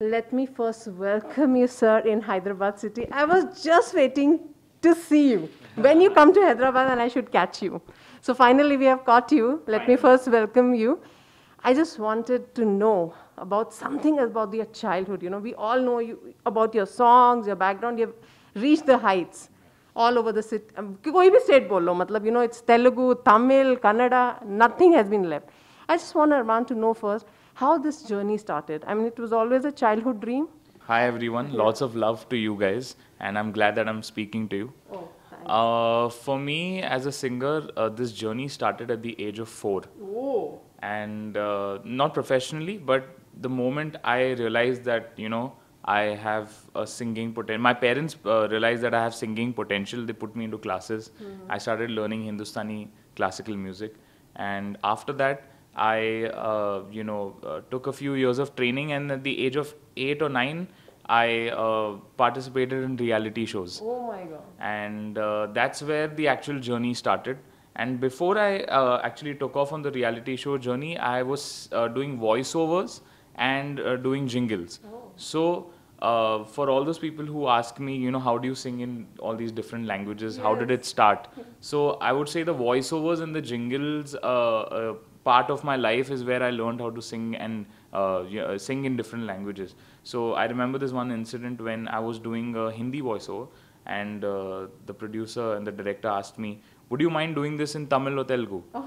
Let me first welcome you, sir, in Hyderabad city. I was just waiting to see you. When you come to Hyderabad, and I should catch you. So finally, we have caught you. Let me first welcome you. I just wanted to know about something about your childhood. You know, we all know you, about your songs, your background. You have reached the heights all over the city. कोई um, भी state बोल मतलब you know it's Telugu, Tamil, Kannada. Nothing has been left. I just want Arman to know first how this journey started. I mean, it was always a childhood dream. Hi, everyone. Lots of love to you guys, and I'm glad that I'm speaking to you. Oh, Uh, for me, as a singer, uh, this journey started at the age of four. Oh. And uh, not professionally, but the moment I realized that, you know, I have a singing potential. My parents uh, realized that I have singing potential. They put me into classes. Mm-hmm. I started learning Hindustani classical music. And after that, I, uh, you know, uh, took a few years of training, and at the age of eight or nine, I uh, participated in reality shows. Oh my god! And uh, that's where the actual journey started. And before I uh, actually took off on the reality show journey, I was uh, doing voiceovers and doing jingles. Oh. So uh, for all those people who ask me, you know, how do you sing in all these different languages? Yes. How did it start? So I would say the voiceovers and the jingles uh, uh, part of my life is where I learned how to sing and uh, uh, sing in different languages. So I remember this one incident when I was doing a Hindi voiceover, and uh, the producer and the director asked me, "Would you mind doing this in Tamil or Telugu?" Oh.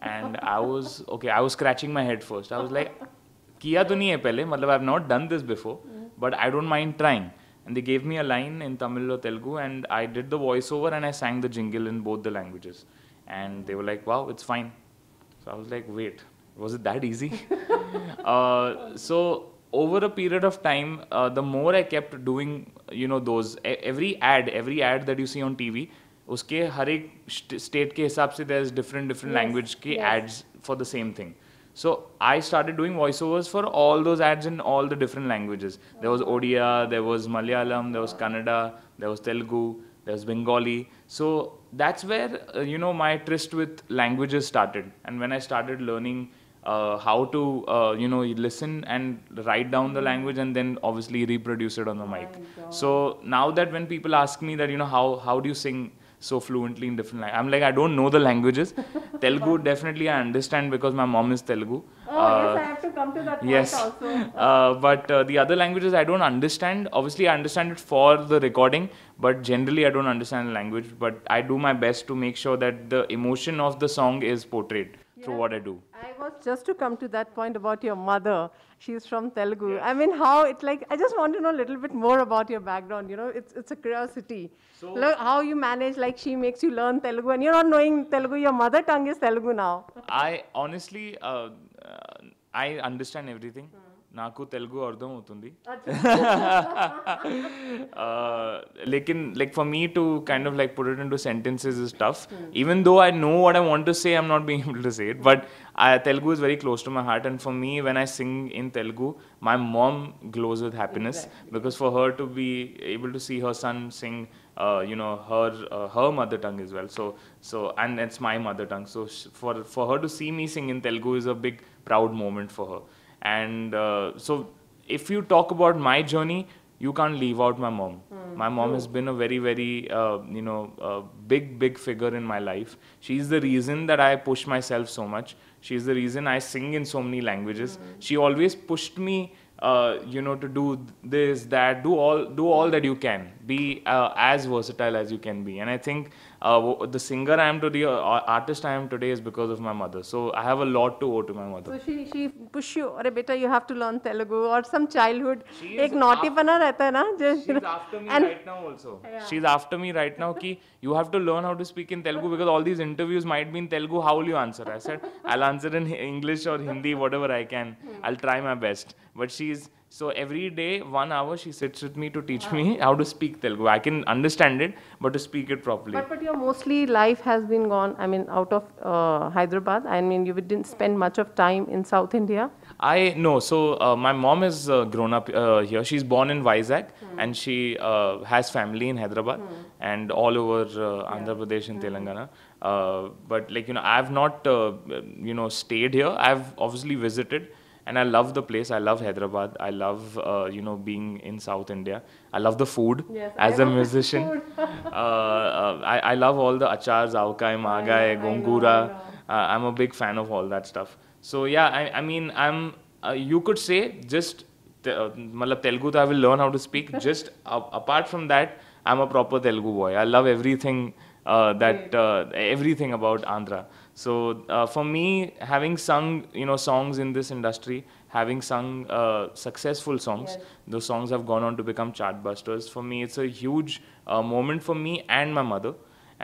And I was okay. I was scratching my head first. I was like, to तो hai pehle?" पहले मतलब I have not done this before but I don't mind trying. And they gave me a line in Tamil or Telugu, and I did the voiceover and I sang the jingle in both the languages. And they were like, wow, it's fine. So I was like, wait, was it that easy? uh, so over a period of time, uh, the more I kept doing, you know, those every ad, every ad that you see on TV, उसके हर एक state के हिसाब से there is different different language की ads for the same thing so I started doing voiceovers for all those ads in all the different languages. There was Odia, there was Malayalam, there was Kannada, there was Telugu, there was Bengali. So that's where uh, you know my tryst with languages started. And when I started learning uh, how to uh, you know listen and write down the language and then obviously reproduce it on the mic. so now that when people ask me that you know how how do you sing so fluently in different languages. I'm like, I don't know the languages. Telugu, definitely I understand because my mom is Telugu. Oh, uh, yes, I have uh, to come to that yes. also. Uh, but uh, the other languages I don't understand. Obviously, I understand it for the recording, but generally I don't understand the language. But I do my best to make sure that the emotion of the song is portrayed yeah. through what I do. I was just to come to that point about your mother. She's from Telugu. Yes. I mean, how it like? I just want to know a little bit more about your background. You know, it's it's a curiosity. So Look, how you manage? Like she makes you learn Telugu, and you're not knowing Telugu. Your mother tongue is Telugu now. I honestly, uh, uh, I understand everything. Hmm. నాకు తెలుగు అర్థం అవుతుంది లేకిన్ like for me to kind of like put it into sentences is tough even though I know what I want to say I'm not being able to say it but I Telugu is very close to my heart and for me when I sing in Telugu my mom glows with happiness because for her to be able to see her son sing Uh, you know her uh, her mother tongue as well so so and it's my mother tongue so for for her to see me sing in telugu is a big proud moment for her and uh, so, if you talk about my journey, you can't leave out my mom. Mm. My mom mm. has been a very, very, uh, you know, big, big figure in my life. She's the reason that I push myself so much. She's the reason I sing in so many languages. Mm. She always pushed me, uh, you know, to do this, that, do all, do all that you can. Be uh, as versatile as you can be. And I think uh, the singer I am today, uh, artist I am today is because of my mother. So I have a lot to owe to my mother. So she, she push you, or beta, you have to learn Telugu or some childhood. She is, naughty pana na na, she's after me and, right now also. Yeah. She's after me right now ki you have to learn how to speak in Telugu because all these interviews might be in Telugu. How will you answer? I said, I'll answer in English or Hindi, whatever I can. Hmm. I'll try my best. But she's so every day, one hour, she sits with me to teach me how to speak Telugu. I can understand it, but to speak it properly. But, but your mostly life has been gone, I mean, out of uh, Hyderabad. I mean, you didn't spend much of time in South India. I no. So uh, my mom is uh, grown up uh, here. She's born in Vizag, hmm. and she uh, has family in Hyderabad hmm. and all over uh, Andhra yeah. Pradesh and hmm. Telangana. but like you know, I've not you know stayed here. I've obviously visited and I love the place. I love Hyderabad. I love uh, you know being in South India. I love the food yes, as I a musician. uh, uh, I, I love all the achars, aukai, magai, gongura. Uh, I'm a big fan of all that stuff. So yeah, I, I mean I'm. Uh, you could say just uh, Telugu. I will learn how to speak. just uh, apart from that, I'm a proper Telugu boy. I love everything that everything about Andhra. So uh, for me, having sung you know songs in this industry, having sung uh, successful songs, yes. those songs have gone on to become chartbusters. For me, it's a huge uh, moment for me and my mother,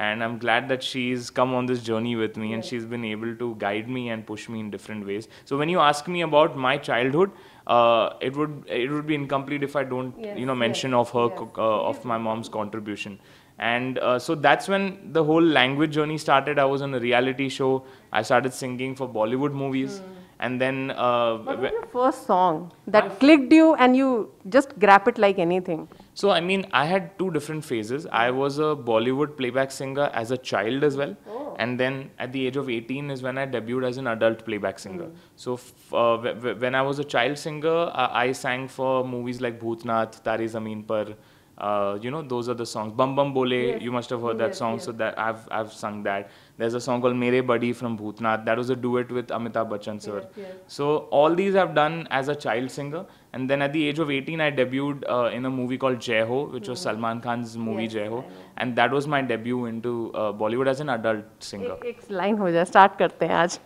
and I'm glad that she's come on this journey with me yes. and she's been able to guide me and push me in different ways. So when you ask me about my childhood, uh, it would it would be incomplete if I don't yes. you know mention of her uh, of my mom's contribution. And uh, so that's when the whole language journey started. I was on a reality show. I started singing for Bollywood movies. Mm. And then. Uh, what was your first song that I've clicked you and you just grab it like anything? So, I mean, I had two different phases. I was a Bollywood playback singer as a child as well. Oh. And then at the age of 18 is when I debuted as an adult playback hmm. singer. Mm. So, uh, when I was a child singer, I, uh, I sang for movies like Bhootnath, Tari Zameen Par. Uh, you know, those are the songs. Bum Bum Bole, yes. you must have heard yes, that song, yes. so that I've I've sung that. There's a song called Mere Buddy from Bhutnath. That was a duet with Amitabh Bachchan sir. Yes, yes. So all these I've done as a child singer, and then at the age of 18, I debuted uh, in a movie called Jai Ho, which mm-hmm. was Salman Khan's movie yes, Jai Ho, and that was my debut into uh, Bollywood as an adult singer. एक, एक line हो जाए, start करते हैं आज.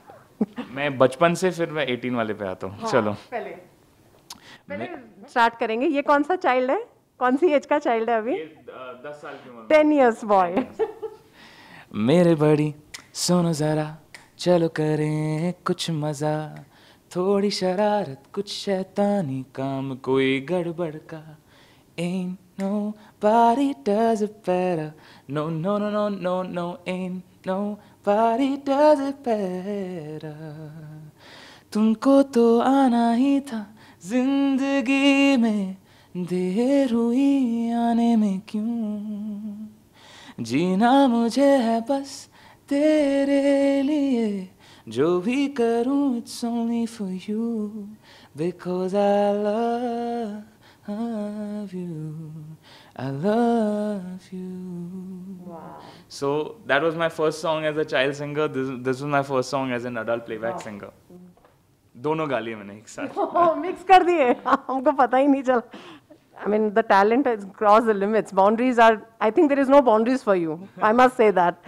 मैं बचपन से फिर मैं 18 वाले पे आता हूँ. हाँ, चलो. पहले. पहले start करेंगे. ये कौन सा child है? कौन सी एज का चाइल्ड है अभी दस साल की टेन इयर्स बॉय मेरे बड़ी सुनो जरा चलो करें कुछ मजा थोड़ी शरारत कुछ शैतानी काम कोई गड़बड़ का ain't nobody it better. No no no no no no ain't nobody it better. तुमको तो आना ही था जिंदगी में देर हुई आने में क्यों जीना मुझे है बस तेरे लिए जो भी करूं it's only for you because I love you I love you so that was my first song as a child singer this was my first song as an adult playback singer दोनों गाली मैंने एक साथ mix कर दिए हमको पता ही नहीं चला I mean, the talent has crossed the limits. Boundaries are, I think there is no boundaries for you. I must say that.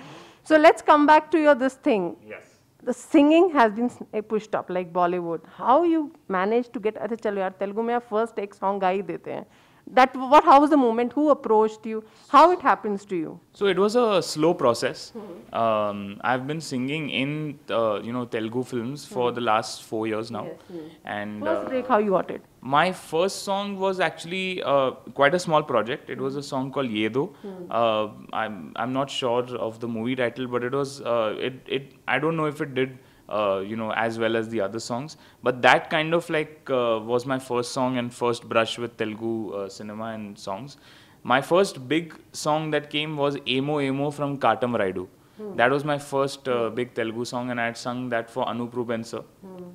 So let's come back to your this thing. Yes. The singing has been eh, pushed up like Bollywood. How you manage to get, अच्छा चलो यार Telugu first एक song गा ही देते हैं that what how was the moment who approached you how it happens to you so it was a slow process mm-hmm. um, i've been singing in uh, you know telugu films for mm-hmm. the last 4 years now yes, yes. Hmm. and first uh, break how you got it my first song was actually uh, quite a small project it was a hmm. song called yedo mm-hmm. i'm i'm not sure of the movie title but it was uh, it it i don't know if it did uh, you know, as well as the other songs. But that kind of like uh, was my first song and first brush with Telugu uh, cinema and songs. My first big song that came was Emo Emo from Katam Raidu. Hmm. That was my first uh, big Telugu song, and I had sung that for Anup and sir. Hmm.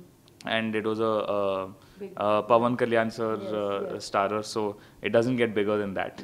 And it was a, a, a Pavan Kalyan sir yes, uh, yes. so it doesn't get bigger than that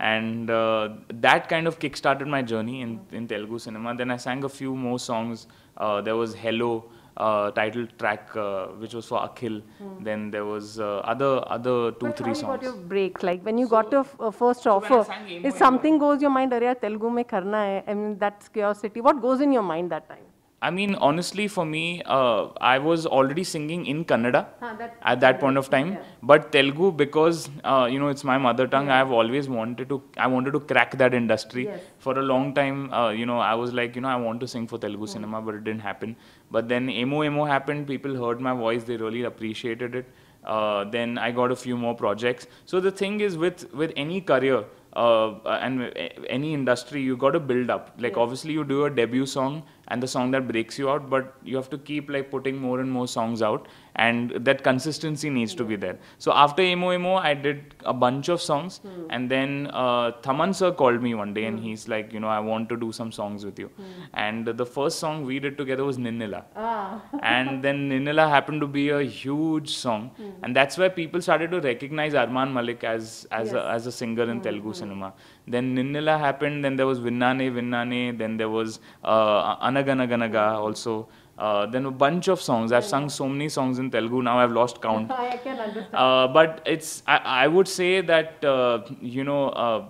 and uh, that kind of kickstarted my journey in, in Telugu cinema. Then I sang a few more songs. Uh, there was Hello. Uh, title track uh, which was for Akhil. Hmm. Then there was uh, other other two but three songs. you got your break? Like when you so, got your uh, first so offer, if something goes your mind, "Arey Telugu mein karna hai," I mean that's curiosity. What goes in your mind that time? I mean, honestly, for me, uh, I was already singing in Kannada huh, at that point of time. Yeah. But Telugu, because uh, you know it's my mother tongue, yeah. I've always wanted to. I wanted to crack that industry yes. for a long time. Uh, you know, I was like, you know, I want to sing for Telugu yeah. Hmm. cinema, but it didn't happen. But then Emo Emo happened. People heard my voice. They really appreciated it. Uh, then I got a few more projects. So the thing is, with with any career, uh, and uh, any industry, you got to build up. Like yeah. obviously, you do a debut song, and the song that breaks you out but you have to keep like putting more and more songs out and that consistency needs yeah. to be there. So after Emo Emo, I did a bunch of songs, mm. and then uh, Thaman sir called me one day, mm. and hmm. he's like, you know, I want to do some songs with you. Mm. And the first song we did together was Ninila, ah. and then Ninila happened to be a huge song, hmm. and that's where people started to recognize Arman Malik as as yes. a, as a singer in hmm, Telugu cinema. Then Ninila happened, then there was Vinnane Vinnane, then there was uh, Anaganaganaga also. Uh, then a bunch of songs. I've sung so many songs in Telugu now. I've lost count. I can understand. Uh, but it's I, I, would say that uh, you know uh,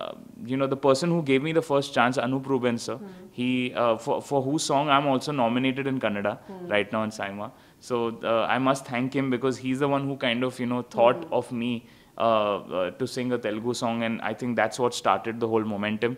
uh, you know the person who gave me the first chance, Anup Ruben sir. Hmm. He uh, for for whose song I'm also nominated in Kannada hmm. right now in Saima. So I must thank him because he's the one who kind of you know thought hmm. of me. to sing a Telugu song, and I think that's what started the whole momentum.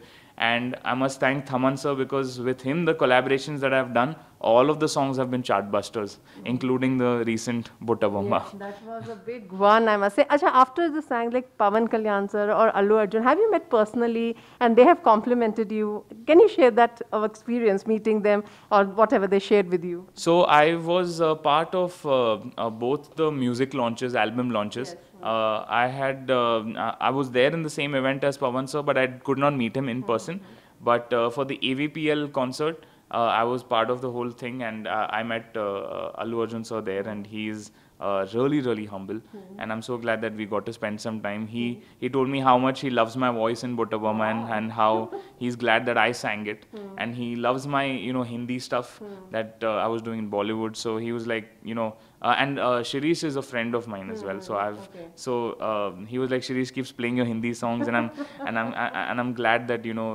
And I must thank Thaman sir because with him, the collaborations that I've done all of the songs have been chartbusters, including the recent Bhutta Bamba." Yes, that was a big one, I must say. Acha, after the song, like Pavan Kalyan sir or Alu Arjun, have you met personally and they have complimented you? Can you share that experience meeting them or whatever they shared with you? So I was uh, part of uh, uh, both the music launches, album launches. Yes. Uh, I had uh, uh, I was there in the same event as Pavan sir, but I could not meet him in person. Mm-hmm. But uh, for the AVPL concert, uh, I was part of the whole thing, and uh, I met uh, uh, Allu Arjun sir there, and he's uh, really really humble mm -hmm. and i'm so glad that we got to spend some time he mm -hmm. he told me how much he loves my voice in Butabama wow. and, and how he's glad that i sang it mm -hmm. and he loves my you know hindi stuff hmm. that uh, i was doing in bollywood so he was like you know uh, and uh, Shirish is a friend of mine as well. Hmm. So I've okay. so uh, he was like Shirish keeps playing your Hindi songs, and I'm and I'm I, and I'm glad that you know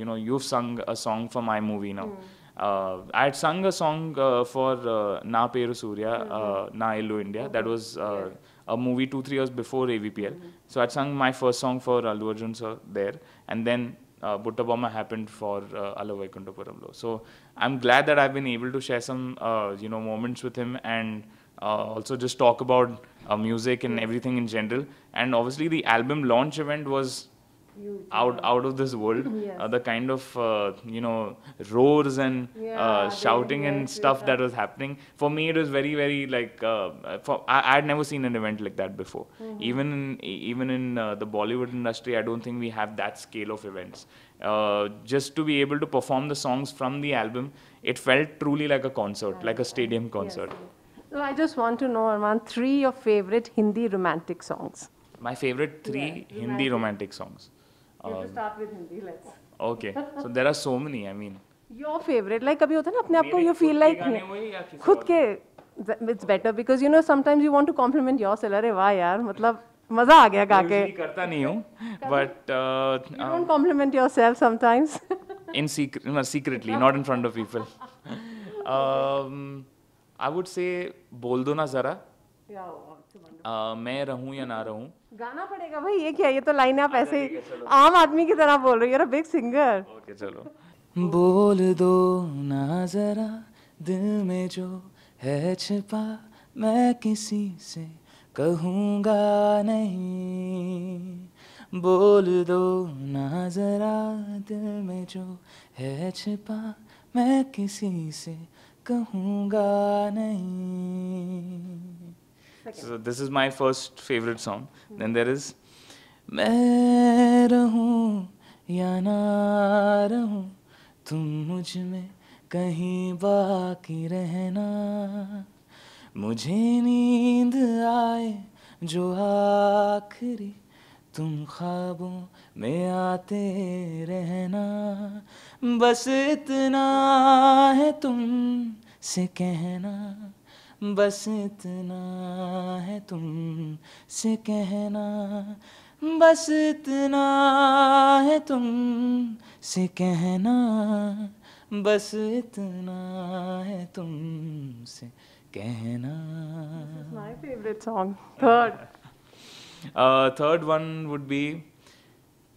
you know you've sung a song for my movie now. Mm. Uh, I had sung a song uh, for uh, Na Peru Surya, mm -hmm. Na Illu India. That mm-hmm. was uh, a movie two, three years before AVPL. Mm -hmm. So I'd sung my first song for Allu Arjun sir there. And then uh, Butta happened for uh, Alla Puramlo. So I'm glad that I've been able to share some, uh, you know, moments with him and also just talk about music and mm-hmm. everything in general. And obviously the album launch event was Huge. out out of this world yes. uh, the kind of uh, you know roars and uh, yeah, uh, shouting and stuff that. that. was happening for me it was very very like uh, for I had never seen an event like that before mm-hmm. even in, even in uh, the Bollywood industry I don't think we have that scale of events just to be able to perform the songs from the album it felt truly like a concert right. like a stadium concert yes. so I just want to know Arman three of your favorite Hindi romantic songs my favorite three yeah, Hindi romantic songs You have to start with Hindi, let's. Okay. So there are so many, I mean. Your favorite, like कभी होता है ना अपने आप को you feel like खुद के it's better because you know sometimes you want to compliment yourself अरे वाह यार मतलब मजा आ गया गा के करता नहीं हूँ but uh, you don't compliment yourself sometimes in secret no, secretly not in front of people um, I would say बोल दो ना जरा क्या होगा मैं रहूं या ना रहूं गाना पड़ेगा भाई ये क्या ये तो लाइन आप ऐसे ही आम आदमी की तरह बोल रही हो बिग सिंगर ओके चलो बोल दो ना जरा दिल में जो है छिपा मैं किसी से कहूंगा नहीं बोल दो ना जरा दिल में जो है छिपा मैं किसी से कहूंगा नहीं Okay. So this is my first favorite song. mm Hmm. Then there is main rahu ya na rahu tum mujh mein kahin baaki rehna mujhe neend aaye jo aakhri तुम ख्वाबों में आते रहना बस इतना है तुम से कहना बस इतना है तुम से कहना बस इतना है तुम से कहना बस इतना है तुम से कहना my favourite song third third one would be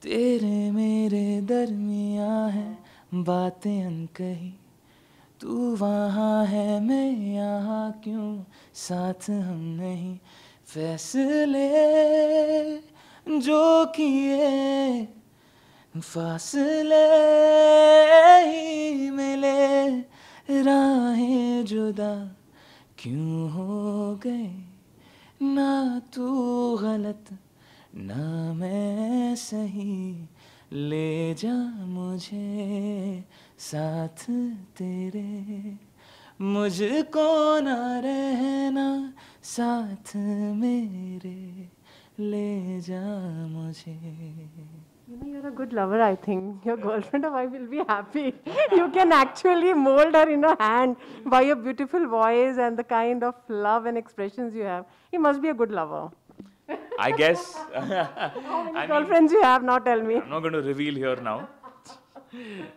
Tere Mere दरमिया है बातें अनकही तू वहाँ है मैं यहाँ क्यों साथ हम नहीं फैसले जो किए फासले ही मिले राहें जुदा क्यों हो गए ना तू गलत ना मैं सही ले जा मुझे साथ तेरे मुझको न रहना साथ मेरे ले जा मुझे You know, you're a good lover, I think. Your girlfriend or I will be happy. you can actually mold her in a hand by your beautiful voice and the kind of love and expressions you have. He must be a good lover. I guess. How many I girlfriends mean, you have? Now tell me. I'm not going to reveal here now.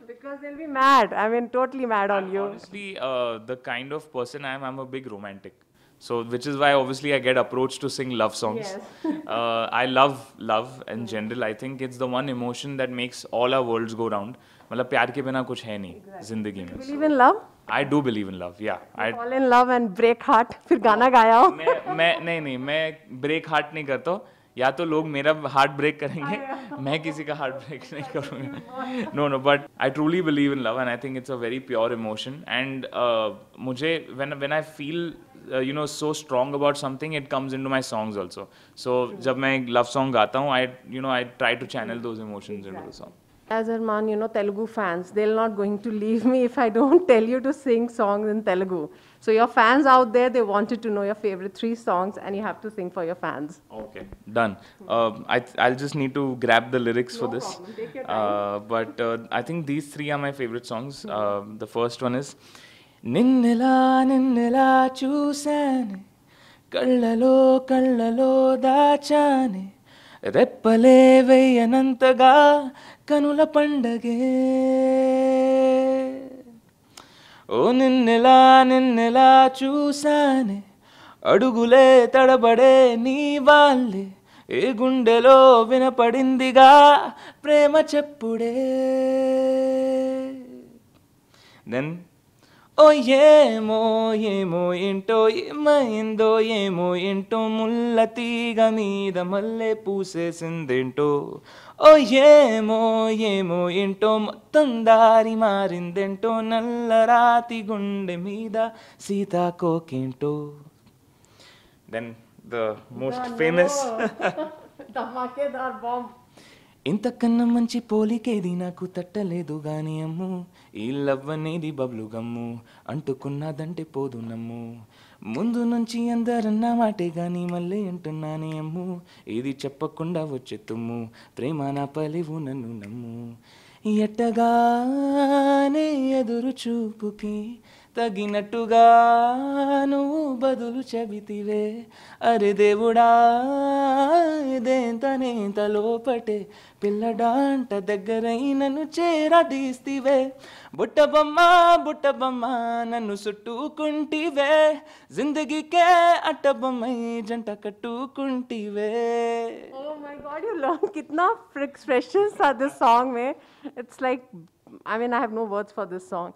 because they'll be mad. I mean, totally mad on I'm you. Honestly, uh, the kind of person I am, I'm a big romantic. So, which is why obviously I get approached to sing love songs. Yes. uh, I love love in general. I think it's the one emotion that makes all our worlds go round. मतलब प्यार के बिना कुछ है नहीं जिंदगी में. Believe in love? I do believe in love या I fall in love and break heart फिर गाना गाया हो मैं मैं नहीं नहीं मैं ब्रेक हार्ट नहीं करता या तो लोग मेरा हार्ट ब्रेक करेंगे मैं किसी का हार्ट ब्रेक नहीं करूंगा no no but I truly believe in love and I think it's a very pure emotion and मुझे when when I feel you know so strong about something it comes into my songs also so जब मैं एक love song गाता हूँ I you know I try to channel those emotions into the song as Arman, you know, Telugu fans, they're not going to leave me if I don't tell you to sing songs in Telugu. So your fans out there, they wanted to know your favorite three songs, and you have to sing for your fans. Okay, done. Uh, I will just need to grab the lyrics no for this. Uh, but uh, I think these three are my favorite songs. Hmm. Um, the first one is, Ninnela Ninnela Chusane, Kallalo Kallalo Dachane. రెప్పలే అనంతగా కనుల పండగే ఓ నిన్నెలా నిన్నెలా చూశానే అడుగులే తడబడే నీ వాళ్ళే ఏ గుండెలో వినపడిందిగా ప్రేమ చెప్పుడే then ఓ ఏమో ఏమో ఏంటో ఏమైందో ఏమో ఏంటో ముల్ల తీగ మీద మల్లె పూసేసిందేంటో ఓ ఏమో ఏమో ఏంటో మొత్తం దారి మారిందేంటో నల్ల రాతి గుండె మీద సీతాకోకేంటో దెన్ ద మోస్ట్ ఫేమస్ ధమాకేదార్ బాంబ్ ఇంతకన్నా మంచి పోలికేది నాకు తట్టలేదు గాని అమ్ము ఈ లవ్ అనేది బబ్లు గమ్ము అంటుకున్నదంటే పోదు నమ్ము ముందు నుంచి అందరన్న మాటే గాని మళ్ళీ అంటున్నానే అమ్ము ఇది చెప్పకుండా వచ్చే తుమ్ము ప్రేమ నా పలివు నన్ను నమ్ము ఎట్టగానే ఎదురు చూపుకి ನೂ ಬದುಲು ಚಬಿತಿವೆ ಅರೆ ದೇವುಡ ತಲೋ ಪಟೆ ಪಿಲ್ಲ ಡಾಂಟ ದಗ್ಗರೈ ನಾನು ಚೇರಡಿಸ್ತಿವೆ ಬುಟ್ಟ ಬೊಮ್ಮ ಬುಟ್ಟ ಬೊಮ್ಮ ನನ್ನ ಸುಟ್ಟು ಕುಂಟಿವೆ ಜಿಂದಗಿ ಜಿಂದ ಜಂಟ ಕಟ್ಟು ಕುಂಟಿವೆ ಕಿತ್ expressions this song it's like I mean I have no words for this song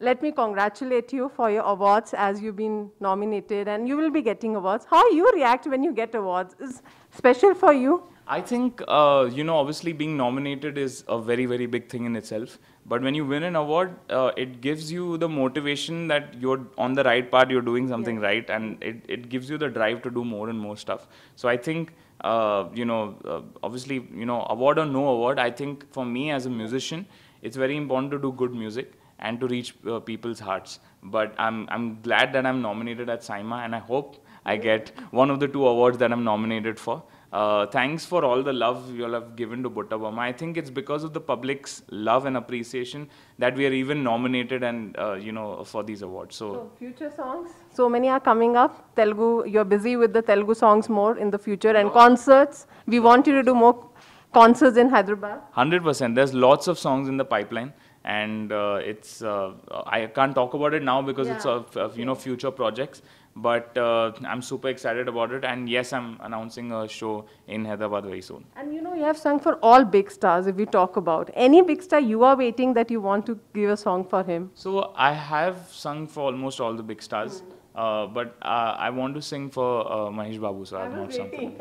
let me congratulate you for your awards as you've been nominated and you will be getting awards. How you react when you get awards is special for you? I think, uh, you know, obviously being nominated is a very, very big thing in itself. But when you win an award, uh, it gives you the motivation that you're on the right path, you're doing something yeah. right, and it, it gives you the drive to do more and more stuff. So I think, uh, you know, uh, obviously, you know, award or no award, I think for me as a musician, it's very important to do good music and to reach uh, people's hearts. But I'm, I'm glad that I'm nominated at SIMA and I hope I get one of the two awards that I'm nominated for. Uh, thanks for all the love you all have given to Buttabama. I think it's because of the public's love and appreciation that we are even nominated and, uh, you know, for these awards. So, so, future songs, so many are coming up. Telugu, you're busy with the Telugu songs more in the future and concerts. We want you to do more concerts in Hyderabad. 100%. There's lots of songs in the pipeline and uh, it's uh, I can't talk about it now because yeah. it's a, you know future projects. But uh, I'm super excited about it, and yes, I'm announcing a show in Hyderabad very soon. And you know, you have sung for all big stars. If we talk about any big star, you are waiting that you want to give a song for him. So I have sung for almost all the big stars. Mm. Uh, but uh, I want to sing for uh, Mahesh Babu, so I have not sung for him.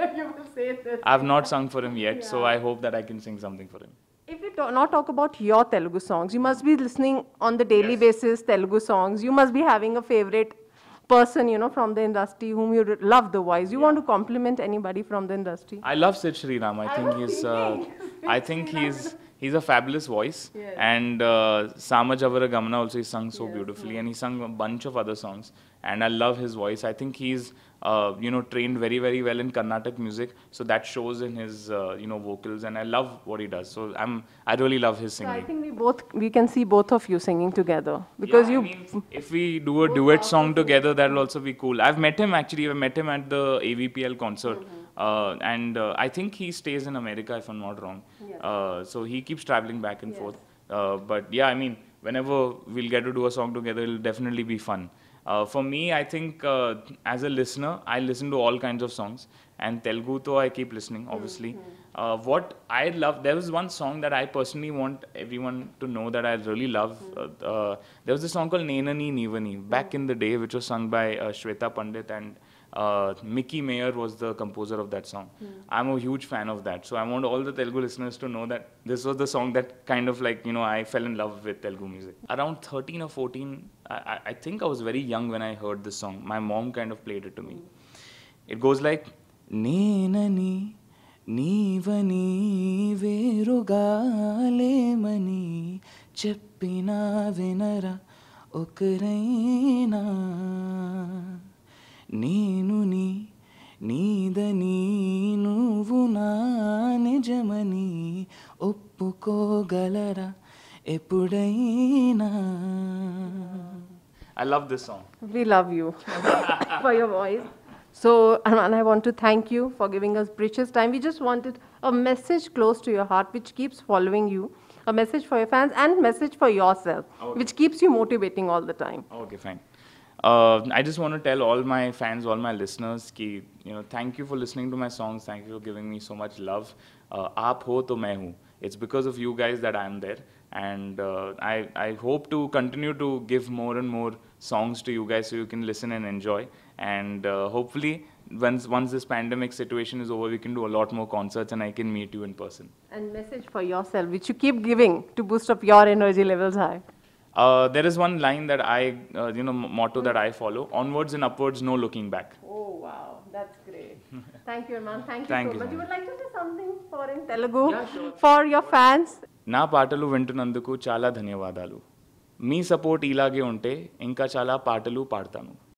I have not sung for him yet, yeah. so I hope that I can sing something for him if you do not talk about your Telugu songs, you must be listening on the daily yes. basis Telugu songs. You must be having a favorite person, you know, from the industry whom you love the voice. You yeah. want to compliment anybody from the industry? I love Sid Sriram. I, I think he's, uh, I think he's, he's a fabulous voice. And uh, Sama Javara Gamana also he sung so beautifully, and he sung a bunch of other songs and I love his voice. I think he's uh, you know trained very very well in Carnatic music, so that shows in his uh, you know vocals, and I love what he does. So I'm I really love his singing. So I think we both we can see both of you singing together because yeah, you. I mean, if we do a duet song together, that'll also be cool. I've met him actually. I met him at the AVPL concert. Mm -hmm. Uh, and uh, I think he stays in America if I'm not wrong. Yes. Uh, so he keeps traveling back and yes. forth. Uh, but yeah, I mean, whenever we'll get to do a song together, it'll definitely be fun. Uh, for me, I think uh, as a listener, I listen to all kinds of songs, and Telugu, though I keep listening, obviously. Mm-hmm. Uh, what I love, there was one song that I personally want everyone to know that I really love. Mm-hmm. Uh, there was a song called Nenani Nivani back mm-hmm. in the day, which was sung by uh, Shweta Pandit and uh, Mickey Mayer was the composer of that song. Mm. I'm a huge fan of that. So I want all the Telugu listeners to know that this was the song that kind of like, you know, I fell in love with Telugu music. Around 13 or 14, I, I think I was very young when I heard this song. My mom kind of played it to me. Mm. It goes like, Nenani. నీవని Mani, chippina వినరా okareena. నేను నీ నా నిజమని ఒప్పుకోగలరా ఎప్పుడైనా I love this song. We love you for your voice. So, and I want to thank you for giving us precious time. We just wanted a message close to your heart, which keeps following you, a message for your fans and message for yourself, okay. which keeps you motivating all the time. Okay, fine. Uh, I just want to tell all my fans, all my listeners, कि you know, thank you for listening to my songs, thank you for giving me so much love. Uh, आप हो तो मैं हूँ. It's because of you guys that I'm there, and uh, I I hope to continue to give more and more songs to you guys so you can listen and enjoy. And uh, hopefully, once once this pandemic situation is over, we can do a lot more concerts and I can meet you in person. And message for yourself, which you keep giving to boost up your energy levels high. Uh, there is one line that I, uh, you know, motto that I follow: onwards and upwards, no looking back. Oh wow, that's great. Thank you, Imam. Thank you Thank so you much. You would like to say something for in Telugu yeah, sure. for your fans? నా పాటలు వింటున్నందుకు చాలా ధన్యవాదాలు మీ support ఇలాగే ఉంటే ఇంకా చాలా పాటలు పాడతాను